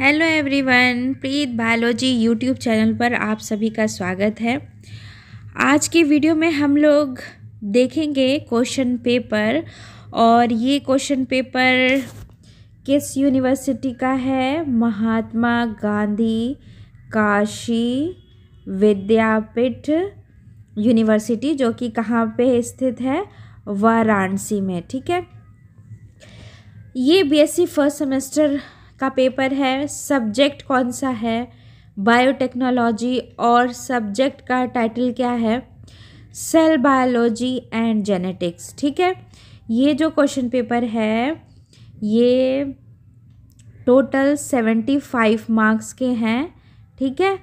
Hello everyone Preet biology YouTube channel पर आप सभी का स्वागत है आज की वीडियो में हम लोग देखेंगे क्वेश्चन पेपर और ये क्वेश्चन पेपर किस यूनिवर्सिटी का है महात्मा गांधी काशी विद्यापीठ यूनिवर्सिटी जो कि कहाँ पे स्थित है वाराणसी में ठीक है ये बीएससी फर्स्ट सेमेस्टर का पेपर है सब्जेक्ट कौन सा है बायोटेक्नोलॉजी और सब्जेक्ट का टाइटल क्या है सेल बायोलॉजी एंड जेनेटिक्स ठीक है ये जो क्वेश्चन पेपर है ये टोटल सेवेंटी फाइव मार्क्स के हैं ठीक है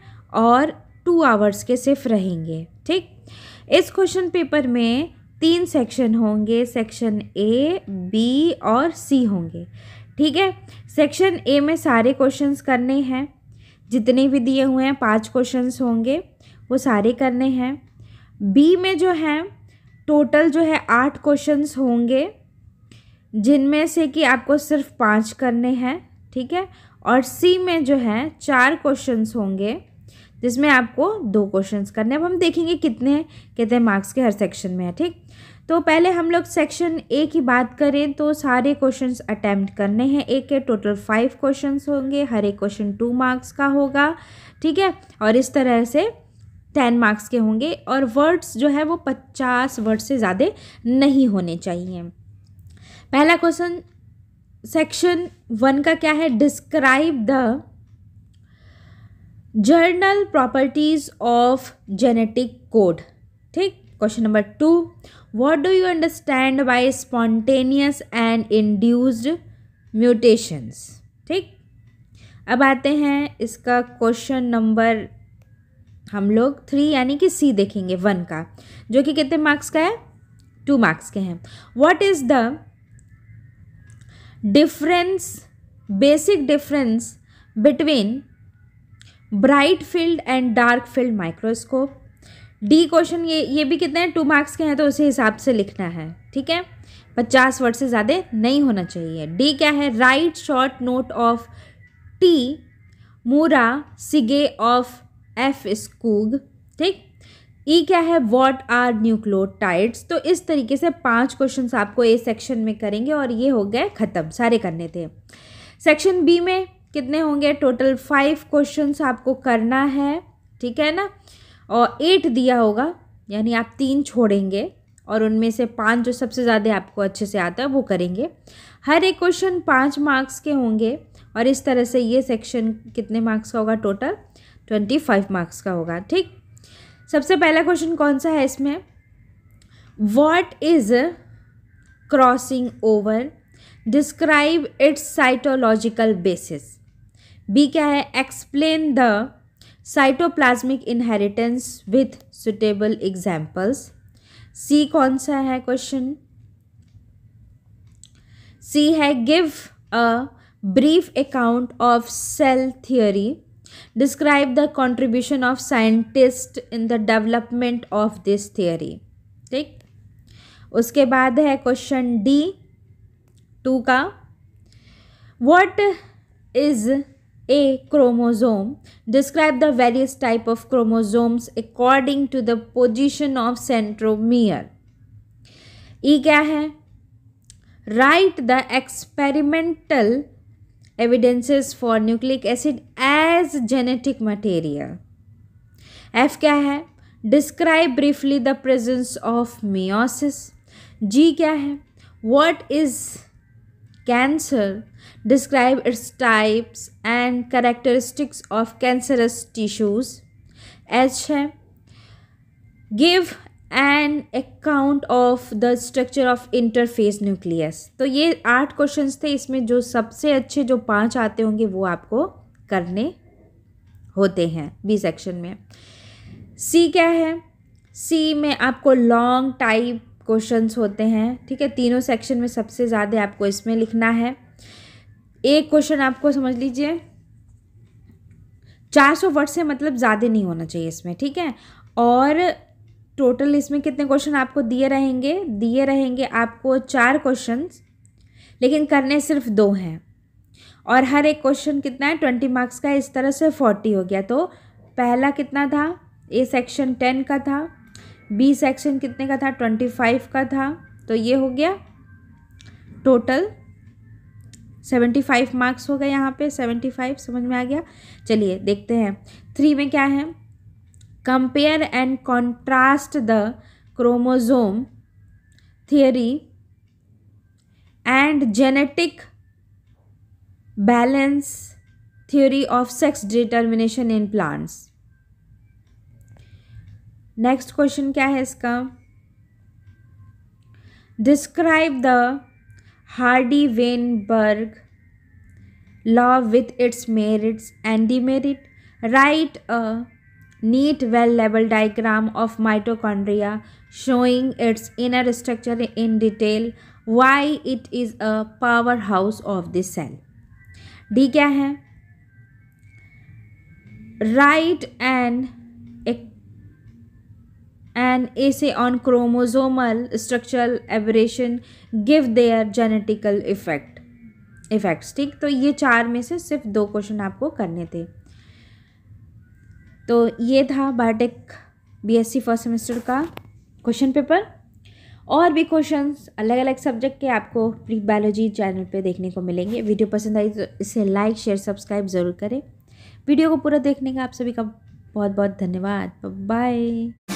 और टू आवर्स के सिर्फ रहेंगे ठीक इस क्वेश्चन पेपर में तीन सेक्शन होंगे सेक्शन ए बी और सी होंगे ठीक है सेक्शन ए में सारे क्वेश्चंस करने हैं जितने भी दिए हुए हैं पांच क्वेश्चंस होंगे वो सारे करने हैं बी में जो है टोटल जो है आठ क्वेश्चंस होंगे जिनमें से कि आपको सिर्फ पांच करने हैं ठीक है और सी में जो है चार क्वेश्चंस होंगे जिसमें आपको दो क्वेश्चंस करने अब हम देखेंगे कितने कितने मार्क्स के हर सेक्शन में है ठीक तो पहले हम लोग सेक्शन ए की बात करें तो सारे क्वेश्चंस अटैम्प्ट करने हैं एक के टोटल फाइव क्वेश्चंस होंगे हर एक क्वेश्चन टू मार्क्स का होगा ठीक है और इस तरह से टेन मार्क्स के होंगे और वर्ड्स जो है वो पचास वर्ड से ज़्यादा नहीं होने चाहिए पहला क्वेश्चन सेक्शन वन का क्या है describe the general properties of genetic code ठीक question number two what do you understand by spontaneous and induced mutations ठीक अब आते हैं इसका क्वेश्चन नंबर हम लोग थ्री यानी कि सी देखेंगे वन का जो कि कितने मार्क्स का है टू मार्क्स के हैं what is the difference basic difference between bright field and dark field microscope D question ये ये भी कितने हैं टू मार्क्स के हैं तो उसी हिसाब से लिखना है ठीक है पचास वर्ड से ज़्यादा नहीं होना चाहिए डी क्या है write short note of T Murashige of F Skoog ठीक ई e क्या है वॉट आर न्यूक्लोटाइड्स तो इस तरीके से पांच क्वेश्चंस आपको ए सेक्शन में करेंगे और ये हो गए ख़त्म सारे करने थे सेक्शन बी में कितने होंगे टोटल फाइव क्वेश्चंस आपको करना है ठीक है ना और एट दिया होगा यानी आप तीन छोड़ेंगे और उनमें से पाँच जो सबसे ज़्यादा आपको अच्छे से आता है वो करेंगे हर एक क्वेश्चन पाँच मार्क्स के होंगे और इस तरह से ये सेक्शन कितने मार्क्स का होगा टोटल ट्वेंटी फाइव मार्क्स का होगा ठीक सबसे पहला क्वेश्चन कौन सा है इसमें what is crossing over describe its cytological basis B क्या है explain the cytoplasmic inheritance with suitable examples C कौन सा है क्वेश्चन सी है give a brief account of cell theory describe the contribution of scientist in the development of this theory ठीक उसके बाद है क्वेश्चन डी टू का what is A chromosome describe the various type of chromosomes according to the position of centromere. E क्या है Write the experimental evidences for nucleic acid as genetic material. F क्या है Describe briefly the presence of meiosis. G क्या है What is cancer, describe its types and characteristics of cancerous tissues. H है give an account of the structure of interphase nucleus तो ये आठ questions थे इसमें जो सबसे अच्छे जो पांच आते होंगे वो आपको करने होते हैं बी सेक्शन में सी क्या है सी में आपको लॉन्ग टाइप क्वेश्चंस होते हैं ठीक है तीनों सेक्शन में सबसे ज़्यादा आपको इसमें लिखना है एक क्वेश्चन आपको समझ लीजिए चार सौ वर्ड से मतलब ज़्यादा नहीं होना चाहिए इसमें ठीक है और टोटल इसमें कितने क्वेश्चन आपको दिए रहेंगे दिए रहेंगे आपको चार क्वेश्चन लेकिन करने सिर्फ दो हैं और हर एक क्वेश्चन कितना है ट्वेंटी मार्क्स का इस तरह से फोर्टी हो गया तो पहला कितना था ए सेक्शन टेन का था बी सेक्शन कितने का था ट्वेंटी फाइव का था तो ये हो गया टोटल सेवेंटी फाइव मार्क्स हो गए यहाँ पे सेवेंटी फाइव समझ में आ गया चलिए देखते हैं थ्री में क्या है compare and contrast the chromosome theory and genetic balance theory of sex determination in plants next question क्या है इसका describe the Hardy Weinberg law with its merits and demerit write a neat well label diagram of mitochondria showing its inner structure in detail why it is a power house of the cell D क्या है write and an assay on chromosomal structural aberration give there genetical effect effects ठीक तो ये चार में से सिर्फ दो क्वेश्चन आपको करने थे तो ये था बायोटेक बीएससी फर्स्ट सेमेस्टर का क्वेश्चन पेपर और भी क्वेश्चंस अलग अलग सब्जेक्ट के आपको प्री बायोलॉजी चैनल पे देखने को मिलेंगे वीडियो पसंद आई तो इसे लाइक शेयर सब्सक्राइब ज़रूर करें वीडियो को पूरा देखने का आप सभी का बहुत बहुत धन्यवाद बाय